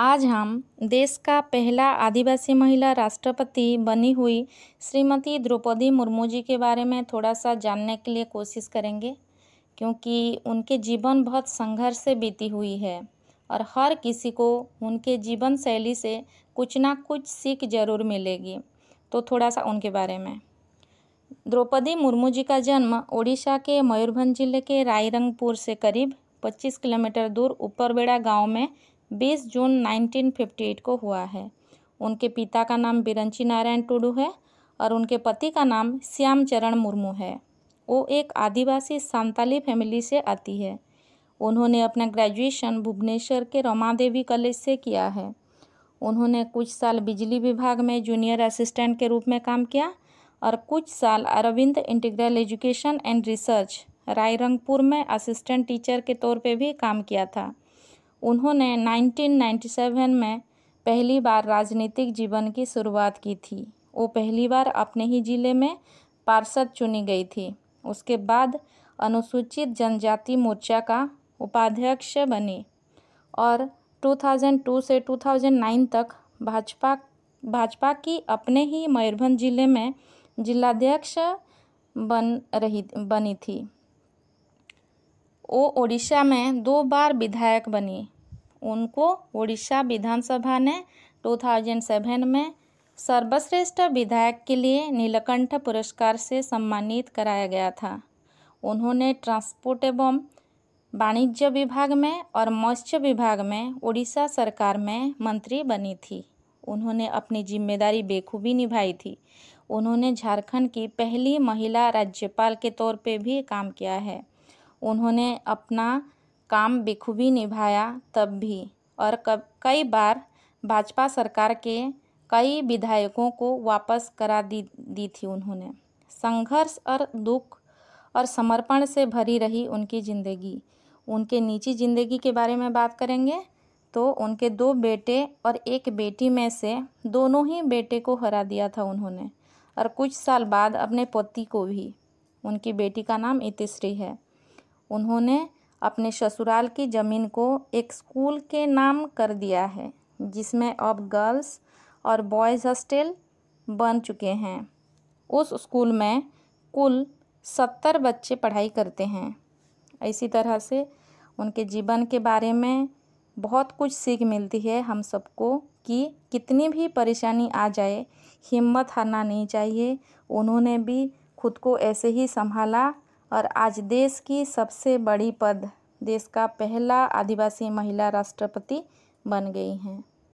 आज हम देश का पहला आदिवासी महिला राष्ट्रपति बनी हुई श्रीमती द्रौपदी मुर्मू जी के बारे में थोड़ा सा जानने के लिए कोशिश करेंगे क्योंकि उनके जीवन बहुत संघर्ष से बीती हुई है और हर किसी को उनके जीवन शैली से कुछ ना कुछ सीख जरूर मिलेगी तो थोड़ा सा उनके बारे में द्रौपदी मुर्मू जी का जन्म ओडिशा के मयूरभंज जिले के रायरंगपुर से करीब 25 किलोमीटर दूर ऊपरबेड़ा गांव में बीस जून नाइनटीन फिफ्टी एट को हुआ है उनके पिता का नाम बिरंची नारायण टुडू है और उनके पति का नाम श्याम चरण मुर्मू है वो एक आदिवासी सांताली फैमिली से आती है उन्होंने अपना ग्रेजुएशन भुवनेश्वर के रमा देवी कॉलेज से किया है उन्होंने कुछ साल बिजली विभाग में जूनियर असिस्टेंट के रूप में काम किया और कुछ साल Arvind integral education and research Rairangpur में असिस्टेंट टीचर के तौर पे भी काम किया था उन्होंने 1997 में पहली बार राजनीतिक जीवन की शुरुआत की थी वो पहली बार अपने ही जिले में पार्षद चुनी गई थी उसके बाद अनुसूचित जनजाति मोर्चा का उपाध्यक्ष बनी और 2002 से 2009 तक भाजपा भाजपा की अपने ही मयूरभंज जिले में जिलाध्यक्ष बन रही बनी थी वो ओडिशा में दो बार विधायक बनी उनको ओडिशा विधानसभा ने 2007 में सर्वश्रेष्ठ विधायक के लिए नीलकंठ पुरस्कार से सम्मानित कराया गया था उन्होंने ट्रांसपोर्ट एवं वाणिज्य विभाग में और मत्स्य विभाग में ओडिशा सरकार में मंत्री बनी थी उन्होंने अपनी जिम्मेदारी बेखूबी निभाई थी उन्होंने झारखंड की पहली महिला राज्यपाल के तौर पे भी काम किया है उन्होंने अपना काम बखूबी निभाया तब भी और कब कई बार भाजपा सरकार के कई विधायकों को वापस करा दी दी थी उन्होंने संघर्ष और दुख और समर्पण से भरी रही उनकी ज़िंदगी उनके निजी ज़िंदगी के बारे में बात करेंगे तो उनके दो बेटे और एक बेटी में से दोनों ही बेटे को हरा दिया था उन्होंने और कुछ साल बाद अपने पति को भी उनकी बेटी का नाम इतिश्री है उन्होंने अपने ससुराल की ज़मीन को एक स्कूल के नाम कर दिया है जिसमें अब गर्ल्स और बॉयज़ हॉस्टल बन चुके हैं उस स्कूल में कुल सत्तर बच्चे पढ़ाई करते हैं इसी तरह से उनके जीवन के बारे में बहुत कुछ सीख मिलती है हम सबको कि कितनी भी परेशानी आ जाए हिम्मत हारना नहीं चाहिए उन्होंने भी खुद को ऐसे ही संभाला और आज देश की सबसे बड़ी पद देश का पहला आदिवासी महिला राष्ट्रपति बन गई हैं